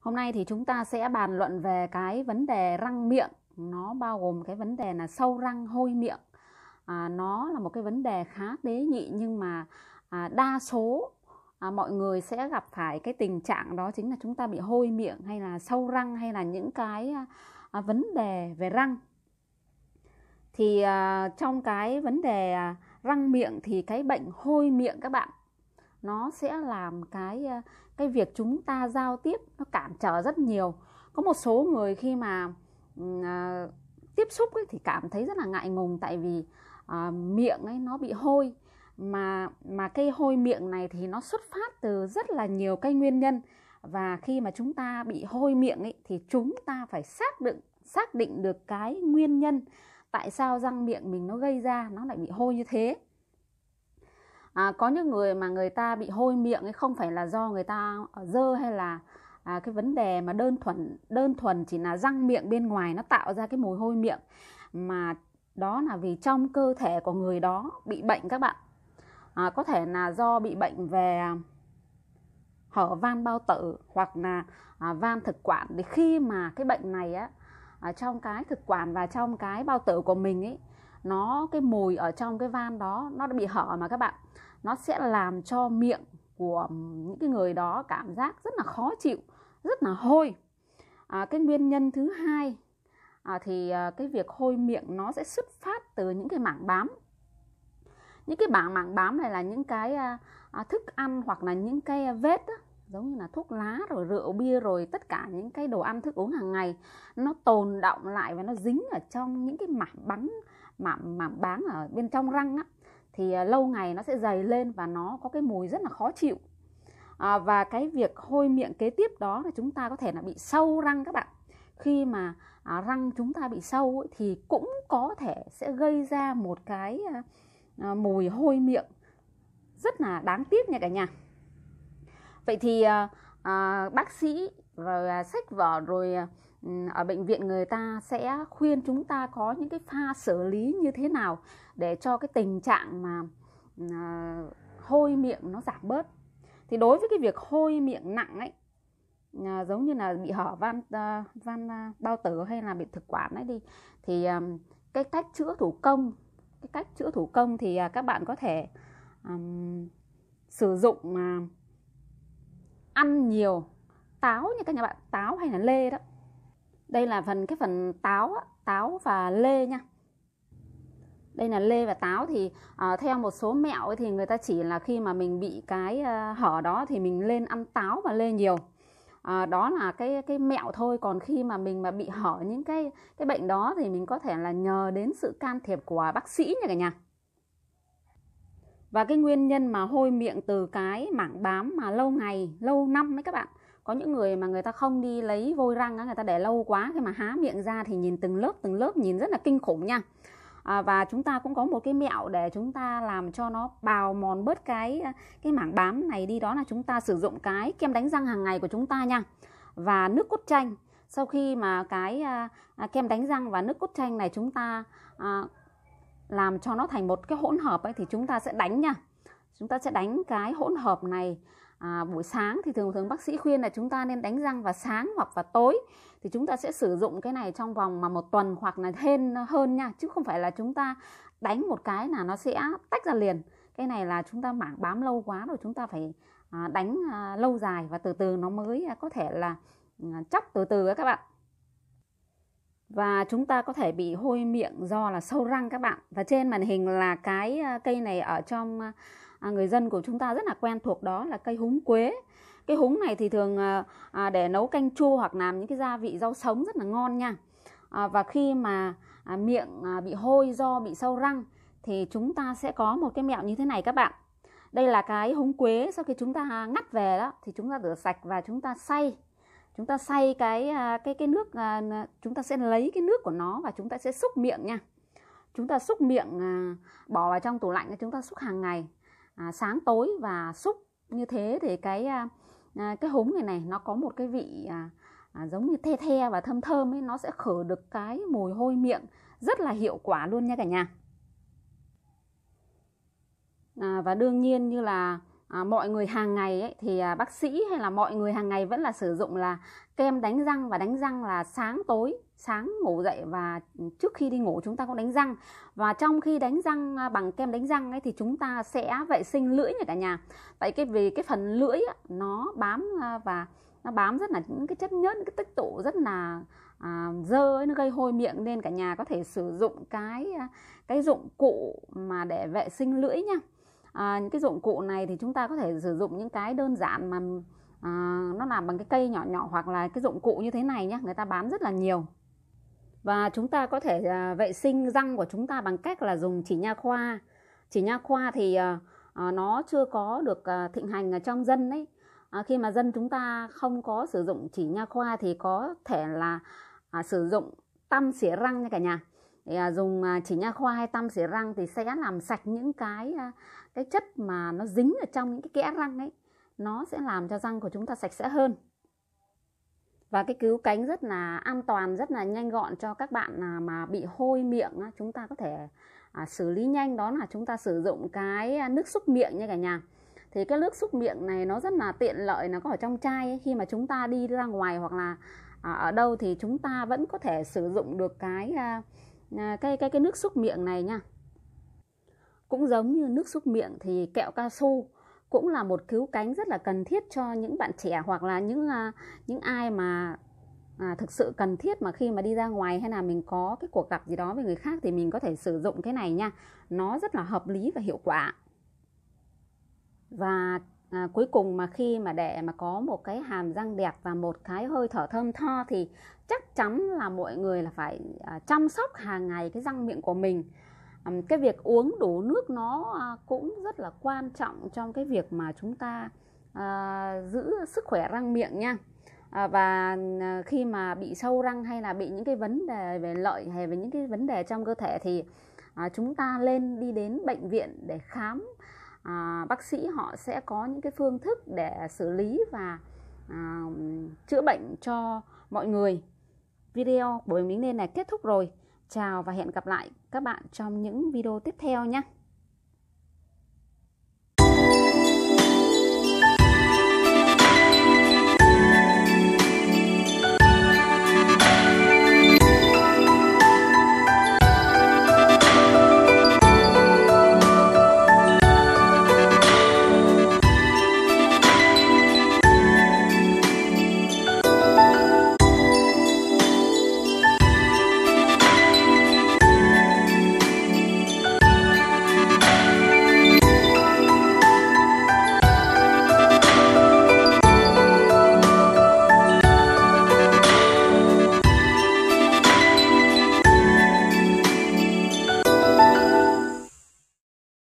Hôm nay thì chúng ta sẽ bàn luận về cái vấn đề răng miệng. Nó bao gồm cái vấn đề là sâu răng hôi miệng. À, nó là một cái vấn đề khá tế nhị nhưng mà à, đa số à, mọi người sẽ gặp phải cái tình trạng đó chính là chúng ta bị hôi miệng hay là sâu răng hay là những cái à, à vấn đề về răng. Thì à, trong cái vấn đề à, răng miệng thì cái bệnh hôi miệng các bạn nó sẽ làm cái ờ, cái việc chúng ta giao tiếp nó cản trở rất nhiều có một số người khi mà uh, tiếp xúc ấy, thì cảm thấy rất là ngại ngùng tại vì uh, miệng ấy nó bị hôi mà mà cái hôi miệng này thì nó xuất phát từ rất là nhiều cái nguyên nhân và khi mà chúng ta bị hôi miệng ấy thì chúng ta phải xác định xác định được cái nguyên nhân tại sao răng miệng mình nó gây ra nó lại bị hôi như thế à, có những người mà người ta bị hôi miệng ấy không phải là do người ta ờ, dơ hay là à, cái vấn đề mà đơn thuần đơn thuần chỉ là răng miệng bên ngoài nó tạo ra cái mùi hôi miệng mà đó là vì trong cơ thể của người đó bị bệnh các bạn à, có thể là do bị bệnh về à, hở van bao tử hoặc là à, van thực quản thì khi mà cái bệnh này á ở à, trong cái thực quản và trong cái bao tử của mình ấy nó cái mùi ở trong cái van đó nó đã bị hở mà các bạn nó sẽ làm cho miệng của những cái người đó cảm giác rất là khó chịu rất là hôi à, cái nguyên nhân thứ hai à, thì à, cái việc hôi miệng nó sẽ xuất phát từ những cái mảng bám những cái bảng mảng bám này là những cái à, à, thức ăn hoặc là những cái vết á, giống như là thuốc lá rồi rượu bia rồi tất cả những cái đồ ăn thức uống hàng ngày nó tồn động lại và nó dính ở trong những cái mảng bắn mảng mảng bám ở bên trong răng á thì à, lâu ngày nó sẽ dày lên và nó có cái mùi rất là khó chịu à, và cái việc hôi miệng kế tiếp đó là chúng ta có thể là bị sâu răng các bạn khi mà à, răng chúng ta bị sâu ấy, thì cũng có thể sẽ gây ra một cái à, à mùi hôi miệng rất là đáng tiếc nha cả nhà vậy thì à, à, bác sĩ rồi à, sách vở rồi à, ở bệnh viện người ta sẽ khuyên chúng ta có những cái pha xử lý như thế nào để cho cái tình trạng mà ờ, hôi miệng nó giảm bớt thì đối với cái việc hôi miệng nặng ấy ờ, giống như là bị hở van ờ, van bao tử hay là bị thực quản ấy đi thì cái cách chữa thủ công cái cách chữa thủ công thì các bạn có thể um, sử dụng ăn nhiều táo như các nhà bạn táo hay là lê đó đây là phần cái phần táo táo và lê nha đây là lê và táo thì uh, theo một số mẹo thì người ta chỉ là khi mà mình bị cái uh, hở đó thì mình lên ăn táo và lê nhiều à, đó là cái cái mẹo thôi còn khi mà mình mà bị hở những cái cái bệnh đó thì mình có thể là nhờ đến sự can thiệp của bác sĩ nha cả nhà và cái nguyên nhân mà hôi miệng từ cái mảng bám mà lâu ngày lâu năm ấy các bạn có những người mà người ta không đi lấy vôi răng á, người ta để lâu quá khi mà há miệng ra thì nhìn từng lớp từng lớp nhìn rất là kinh khủng nha à, và chúng ta cũng có một cái mẹo để chúng ta làm cho nó bào mòn bớt cái à, cái mảng bám này đi đó là chúng ta sử dụng cái kem đánh răng hàng ngày của chúng ta nha và nước cốt chanh sau khi mà cái à, à, kem đánh răng và nước cốt chanh này chúng ta làm cho nó thành một cái hỗn hợp ấy thì chúng ta sẽ đánh nha chúng ta sẽ đánh cái hỗn hợp này à, buổi sáng thì thường thường bác sĩ khuyên là chúng ta nên đánh răng vào sáng hoặc vào tối thì chúng ta sẽ sử dụng cái này trong vòng mà một tuần hoặc là thêm hơn nha chứ không phải là chúng ta đánh một cái là nó sẽ tách ra liền cái này là chúng ta mảng bám lâu quá rồi chúng ta phải à, đánh à, lâu dài và từ từ nó mới có thể là à, chóc từ từ các bạn và chúng ta có thể bị hôi miệng do là sâu răng các bạn và trên màn hình là cái à, cây này ở trong à, à, người dân của chúng ta rất là quen thuộc đó là cây húng quế cái húng này thì thường để nấu canh chua hoặc làm những cái gia vị rau sống rất là ngon nha và khi mà miệng bị hôi do bị sâu răng thì chúng ta sẽ có một cái mẹo như thế này các bạn đây là cái húng quế sau khi chúng ta ngắt về đó thì chúng ta rửa sạch và chúng ta xay chúng ta xay cái à, cái cái nước à, chúng ta sẽ lấy cái nước của nó và chúng ta sẽ xúc miệng nha chúng ta xúc miệng à, bỏ vào trong tủ lạnh chúng ta xúc hàng ngày à, sáng tối và xúc như thế thì cái cái húng này này nó có một cái vị à, giống như the the và thơm thơm ấy nó sẽ khử được cái mùi hôi miệng rất là hiệu quả luôn nha cả nhà à, và đương nhiên như là à, mọi người hàng ngày ấy, thì à, bác sĩ hay là mọi người hàng ngày vẫn là sử dụng là kem đánh răng và đánh răng là sáng tối sáng ngủ dậy và trước khi đi ngủ chúng ta cũng đánh răng và trong khi đánh răng à, bằng kem đánh răng ấy thì chúng ta sẽ vệ sinh lưỡi nha cả nhà tại cái vì cái phần lưỡi ấy, nó bám à, và nó bám rất là những cái chất nhớt cái tích tụ rất là à, dơ ấy, nó gây hôi miệng nên cả nhà có thể sử dụng cái à, cái dụng cụ mà để vệ sinh lưỡi nha à, những cái dụng cụ này thì chúng ta có thể sử dụng những cái đơn giản mà à, nó làm bằng cái cây nhỏ nhỏ hoặc là cái dụng cụ như thế này nhé người ta bán rất là nhiều và chúng ta có thể à, vệ sinh răng của chúng ta bằng cách là dùng chỉ nha khoa chỉ nha khoa thì à, à, nó chưa có được à, thịnh hành ở trong dân đấy à, khi mà dân chúng ta không có sử dụng chỉ nha khoa thì có thể là à, sử dụng tăm xỉa răng nha cả nhà thì à, dùng à, chỉ nha khoa hay tăm xỉa răng thì sẽ làm sạch những cái à, cái chất mà nó dính ở trong những cái kẽ răng ấy nó sẽ làm cho răng của chúng ta sạch sẽ hơn và cái cứu cánh rất là an toàn rất là nhanh gọn cho các bạn mà bị hôi miệng chúng ta có thể xử lý nhanh đó là chúng ta sử dụng cái nước xúc miệng nha cả nhà thì cái nước xúc miệng này nó rất là tiện lợi nó có ở trong chai ấy. khi mà chúng ta đi ra ngoài hoặc là ở đâu thì chúng ta vẫn có thể sử dụng được cái À, cái cái cái nước xúc miệng này nha cũng giống như nước xúc miệng thì kẹo cao su cũng là một cứu cánh rất là cần thiết cho những bạn trẻ hoặc là những à, những ai mà à, thực sự cần thiết mà khi mà đi ra ngoài hay là mình có cái cuộc gặp gì đó với người khác thì mình có thể sử dụng cái này nha nó rất là hợp lý và hiệu quả và à, cuối cùng mà khi mà để mà có một cái hàm răng đẹp và một cái hơi thở thơm tho thì chắc chắn là mọi người là phải à, chăm sóc hàng ngày cái răng miệng của mình à, cái việc uống đủ nước nó à, cũng rất là quan trọng trong cái việc mà chúng ta à, giữ sức khỏe răng miệng nha à, và à, khi mà bị sâu răng hay là bị những cái vấn đề về lợi hay về những cái vấn đề trong cơ thể thì à, chúng ta lên đi đến bệnh viện để khám à, bác sĩ họ sẽ có những cái phương thức để xử lý và à, chữa bệnh cho mọi người video của mình đến này kết thúc rồi chào và hẹn gặp lại các bạn trong những video tiếp theo nhé